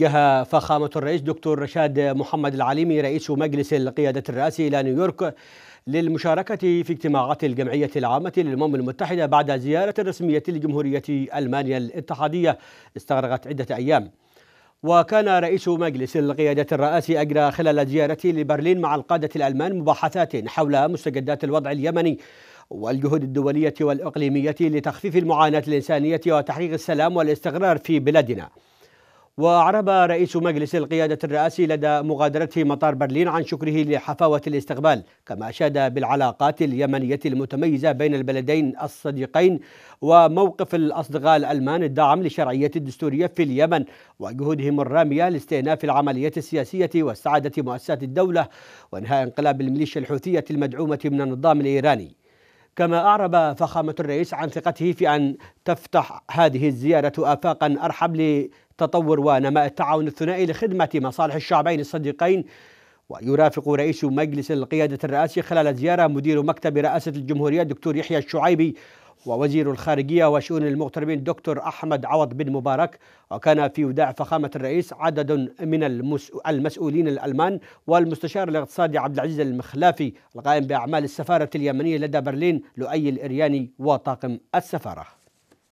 جه فخامة الرئيس دكتور رشاد محمد العليمي رئيس مجلس القيادة الرئاسي إلى نيويورك للمشاركة في اجتماعات الجمعية العامة للأمم المتحدة بعد زيارة رسمية لجمهورية ألمانيا الاتحادية استغرقت عدة أيام وكان رئيس مجلس القيادة الرئاسي أجرى خلال زيارته لبرلين مع القادة الألمان مباحثات حول مستجدات الوضع اليمني والجهود الدولية والإقليمية لتخفيف المعاناة الإنسانية وتحقيق السلام والاستقرار في بلادنا وأعرب رئيس مجلس القيادة الرئاسي لدى مغادرته مطار برلين عن شكره لحفاوة الاستقبال كما أشاد بالعلاقات اليمنية المتميزة بين البلدين الصديقين وموقف الأصدقاء الألمان الداعم للشرعية الدستورية في اليمن وجهودهم الرامية لاستئناف العملية السياسية واستعادة مؤسسات الدولة وإنهاء انقلاب الميليشيا الحوثية المدعومة من النظام الإيراني كما أعرب فخامة الرئيس عن ثقته في أن تفتح هذه الزيارة آفاقا أرحب تطور ونماء التعاون الثنائي لخدمة مصالح الشعبين الصديقين ويرافق رئيس مجلس القيادة الرئاسي خلال زيارة مدير مكتب رئاسة الجمهورية الدكتور يحيى الشعيبي ووزير الخارجية وشؤون المغتربين دكتور أحمد عوض بن مبارك وكان في وداع فخامة الرئيس عدد من المسؤولين الألمان والمستشار الاقتصادي عبد العزيز المخلافي القائم بأعمال السفارة اليمنية لدى برلين لؤي الإرياني وطاقم السفارة